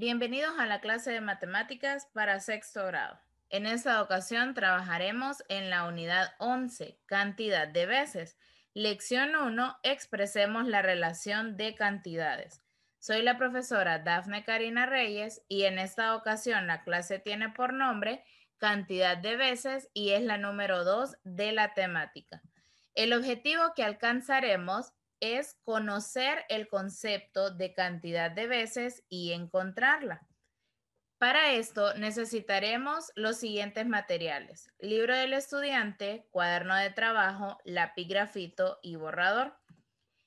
Bienvenidos a la clase de matemáticas para sexto grado. En esta ocasión trabajaremos en la unidad 11, cantidad de veces. Lección 1, expresemos la relación de cantidades. Soy la profesora Dafne Karina Reyes y en esta ocasión la clase tiene por nombre cantidad de veces y es la número 2 de la temática. El objetivo que alcanzaremos es conocer el concepto de cantidad de veces y encontrarla. Para esto necesitaremos los siguientes materiales. Libro del estudiante, cuaderno de trabajo, lápiz grafito y borrador.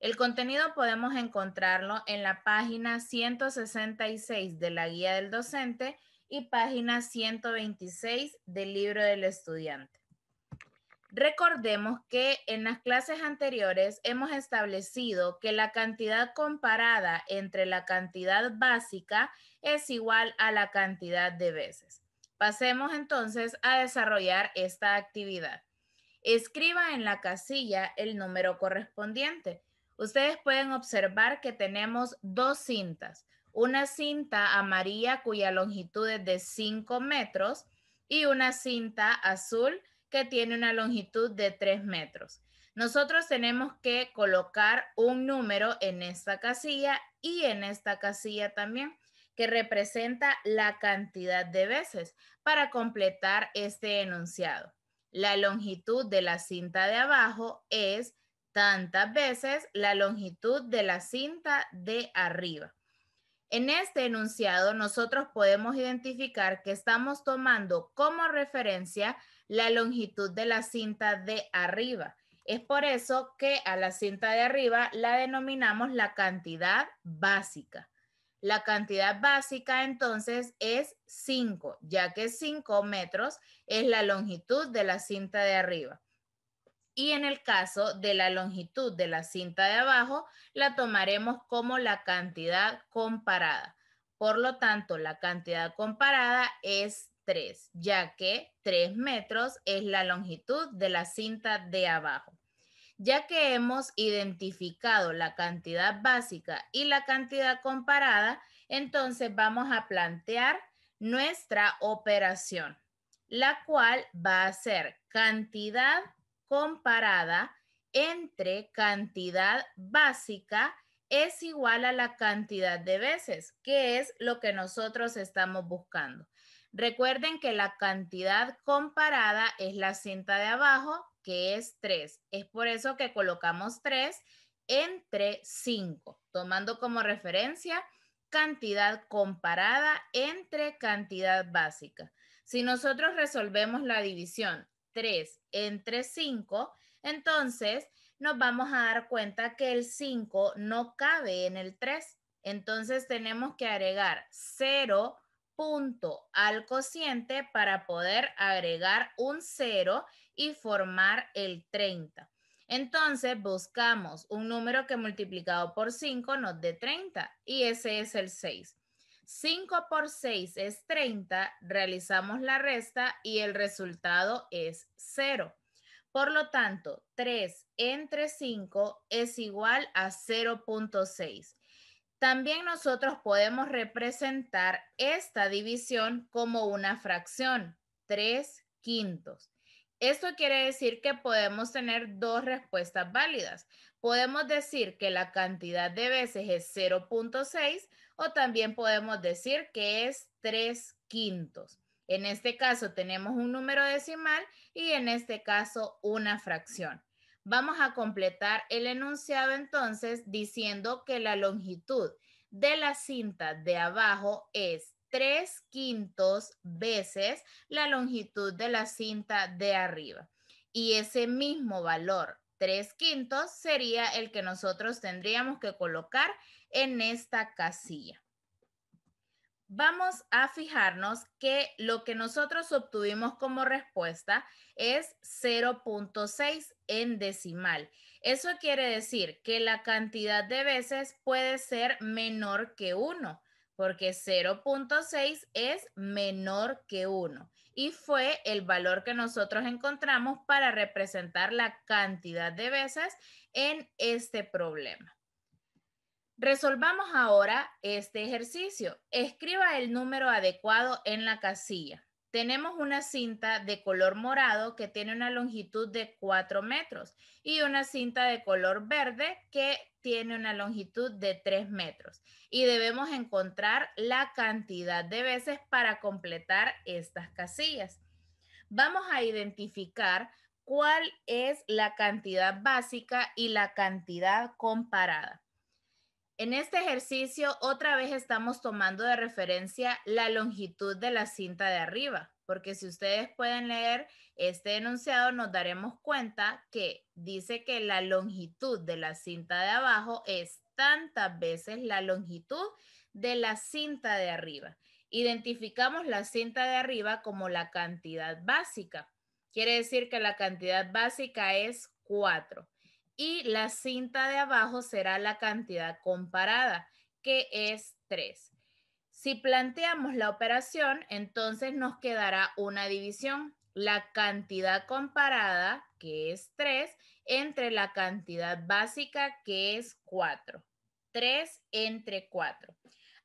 El contenido podemos encontrarlo en la página 166 de la guía del docente y página 126 del libro del estudiante. Recordemos que en las clases anteriores hemos establecido que la cantidad comparada entre la cantidad básica es igual a la cantidad de veces. Pasemos entonces a desarrollar esta actividad. Escriba en la casilla el número correspondiente. Ustedes pueden observar que tenemos dos cintas. Una cinta amarilla cuya longitud es de 5 metros y una cinta azul que tiene una longitud de 3 metros. Nosotros tenemos que colocar un número en esta casilla y en esta casilla también que representa la cantidad de veces para completar este enunciado. La longitud de la cinta de abajo es tantas veces la longitud de la cinta de arriba. En este enunciado nosotros podemos identificar que estamos tomando como referencia la longitud de la cinta de arriba. Es por eso que a la cinta de arriba la denominamos la cantidad básica. La cantidad básica entonces es 5, ya que 5 metros es la longitud de la cinta de arriba. Y en el caso de la longitud de la cinta de abajo, la tomaremos como la cantidad comparada. Por lo tanto, la cantidad comparada es 3, ya que 3 metros es la longitud de la cinta de abajo. Ya que hemos identificado la cantidad básica y la cantidad comparada, entonces vamos a plantear nuestra operación, la cual va a ser cantidad comparada entre cantidad básica es igual a la cantidad de veces, que es lo que nosotros estamos buscando. Recuerden que la cantidad comparada es la cinta de abajo, que es 3. Es por eso que colocamos 3 entre 5, tomando como referencia cantidad comparada entre cantidad básica. Si nosotros resolvemos la división 3 entre 5, entonces nos vamos a dar cuenta que el 5 no cabe en el 3. Entonces tenemos que agregar 0 punto al cociente para poder agregar un 0 y formar el 30. Entonces buscamos un número que multiplicado por 5 nos dé 30 y ese es el 6. 5 por 6 es 30, realizamos la resta y el resultado es 0. Por lo tanto, 3 entre 5 es igual a 0.6. También nosotros podemos representar esta división como una fracción, 3 quintos. Esto quiere decir que podemos tener dos respuestas válidas. Podemos decir que la cantidad de veces es 0.6 o también podemos decir que es 3 quintos. En este caso tenemos un número decimal y en este caso una fracción. Vamos a completar el enunciado entonces diciendo que la longitud de la cinta de abajo es tres quintos veces la longitud de la cinta de arriba. Y ese mismo valor, tres quintos, sería el que nosotros tendríamos que colocar en esta casilla vamos a fijarnos que lo que nosotros obtuvimos como respuesta es 0.6 en decimal. Eso quiere decir que la cantidad de veces puede ser menor que 1 porque 0.6 es menor que 1 y fue el valor que nosotros encontramos para representar la cantidad de veces en este problema. Resolvamos ahora este ejercicio. Escriba el número adecuado en la casilla. Tenemos una cinta de color morado que tiene una longitud de 4 metros y una cinta de color verde que tiene una longitud de 3 metros. Y debemos encontrar la cantidad de veces para completar estas casillas. Vamos a identificar cuál es la cantidad básica y la cantidad comparada. En este ejercicio, otra vez estamos tomando de referencia la longitud de la cinta de arriba, porque si ustedes pueden leer este enunciado, nos daremos cuenta que dice que la longitud de la cinta de abajo es tantas veces la longitud de la cinta de arriba. Identificamos la cinta de arriba como la cantidad básica. Quiere decir que la cantidad básica es 4 y la cinta de abajo será la cantidad comparada, que es 3. Si planteamos la operación, entonces nos quedará una división, la cantidad comparada, que es 3, entre la cantidad básica, que es 4. 3 entre 4.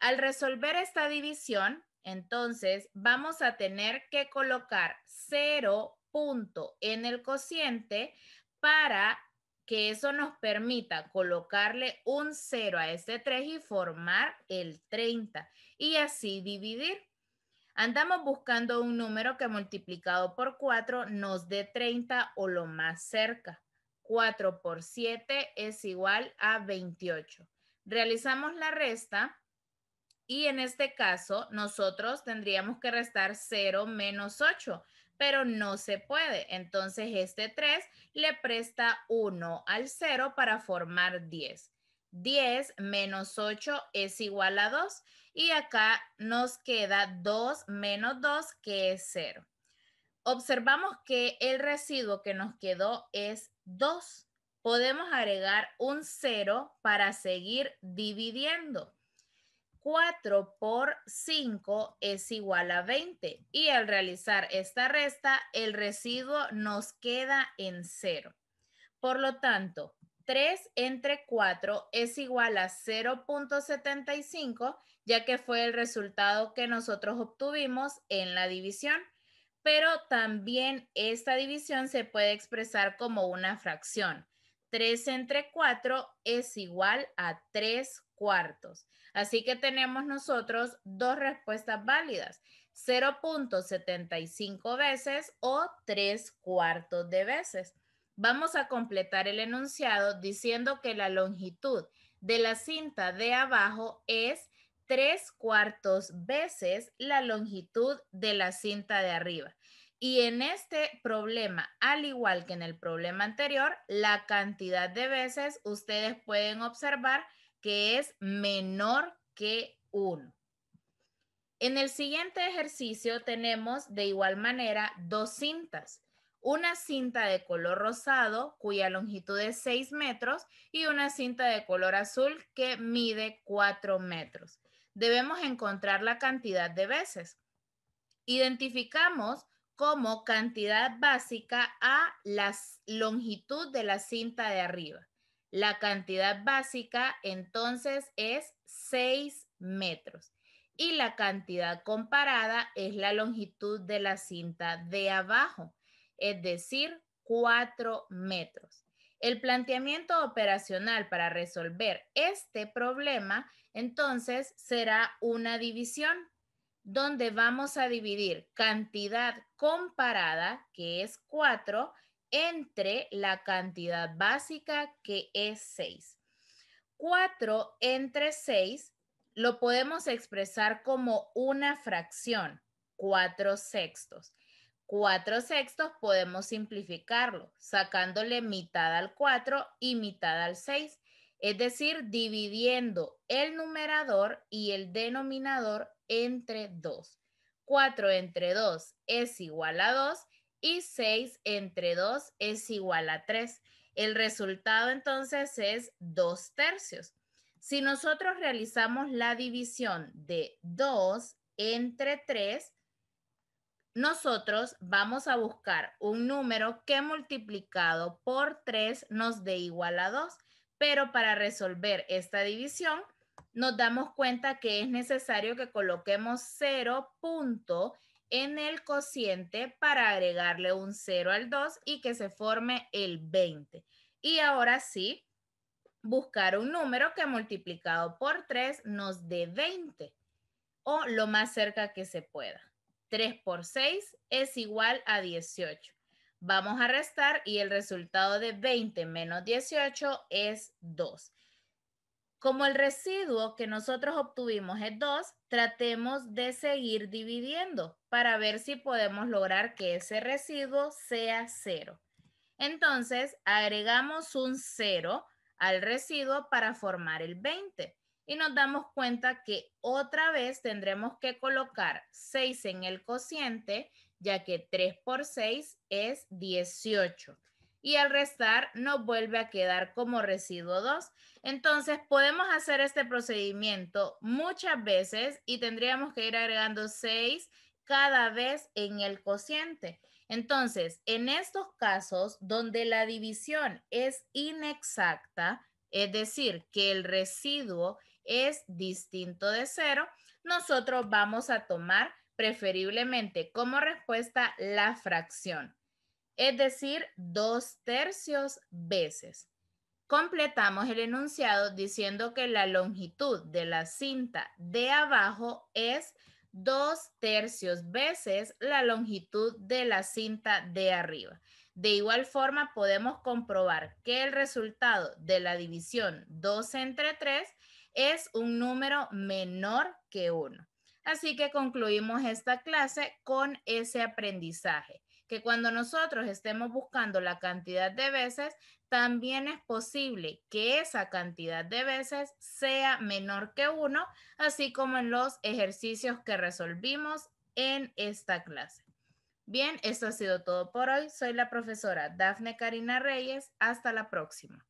Al resolver esta división, entonces vamos a tener que colocar 0 punto en el cociente para que eso nos permita colocarle un 0 a este 3 y formar el 30 y así dividir. Andamos buscando un número que multiplicado por 4 nos dé 30 o lo más cerca. 4 por 7 es igual a 28. Realizamos la resta y en este caso nosotros tendríamos que restar 0 menos 8 pero no se puede. Entonces este 3 le presta 1 al 0 para formar 10. 10 menos 8 es igual a 2 y acá nos queda 2 menos 2 que es 0. Observamos que el residuo que nos quedó es 2. Podemos agregar un 0 para seguir dividiendo. 4 por 5 es igual a 20 y al realizar esta resta el residuo nos queda en 0. Por lo tanto, 3 entre 4 es igual a 0.75 ya que fue el resultado que nosotros obtuvimos en la división, pero también esta división se puede expresar como una fracción. 3 entre 4 es igual a 3 cuartos. Así que tenemos nosotros dos respuestas válidas, 0.75 veces o 3 cuartos de veces. Vamos a completar el enunciado diciendo que la longitud de la cinta de abajo es 3 cuartos veces la longitud de la cinta de arriba. Y en este problema, al igual que en el problema anterior, la cantidad de veces ustedes pueden observar que es menor que 1. En el siguiente ejercicio tenemos de igual manera dos cintas. Una cinta de color rosado cuya longitud es 6 metros y una cinta de color azul que mide 4 metros. Debemos encontrar la cantidad de veces. Identificamos como cantidad básica a la longitud de la cinta de arriba. La cantidad básica entonces es 6 metros y la cantidad comparada es la longitud de la cinta de abajo, es decir, 4 metros. El planteamiento operacional para resolver este problema entonces será una división donde vamos a dividir cantidad comparada, que es 4, entre la cantidad básica, que es 6. 4 entre 6 lo podemos expresar como una fracción, 4 sextos. 4 sextos podemos simplificarlo, sacándole mitad al 4 y mitad al 6, es decir, dividiendo el numerador y el denominador entre 2. 4 entre 2 es igual a 2 y 6 entre 2 es igual a 3. El resultado entonces es 2 tercios. Si nosotros realizamos la división de 2 entre 3, nosotros vamos a buscar un número que multiplicado por 3 nos dé igual a 2. Pero para resolver esta división, nos damos cuenta que es necesario que coloquemos 0 punto en el cociente para agregarle un 0 al 2 y que se forme el 20. Y ahora sí, buscar un número que multiplicado por 3 nos dé 20 o lo más cerca que se pueda. 3 por 6 es igual a 18. Vamos a restar y el resultado de 20 menos 18 es 2. Como el residuo que nosotros obtuvimos es 2, tratemos de seguir dividiendo para ver si podemos lograr que ese residuo sea 0. Entonces, agregamos un 0 al residuo para formar el 20. Y nos damos cuenta que otra vez tendremos que colocar 6 en el cociente, ya que 3 por 6 es 18 y al restar nos vuelve a quedar como residuo 2. Entonces podemos hacer este procedimiento muchas veces y tendríamos que ir agregando 6 cada vez en el cociente. Entonces, en estos casos donde la división es inexacta, es decir, que el residuo es distinto de cero, nosotros vamos a tomar preferiblemente como respuesta la fracción es decir, dos tercios veces. Completamos el enunciado diciendo que la longitud de la cinta de abajo es dos tercios veces la longitud de la cinta de arriba. De igual forma, podemos comprobar que el resultado de la división 2 entre 3 es un número menor que 1. Así que concluimos esta clase con ese aprendizaje que cuando nosotros estemos buscando la cantidad de veces, también es posible que esa cantidad de veces sea menor que uno, así como en los ejercicios que resolvimos en esta clase. Bien, esto ha sido todo por hoy. Soy la profesora Dafne Karina Reyes. Hasta la próxima.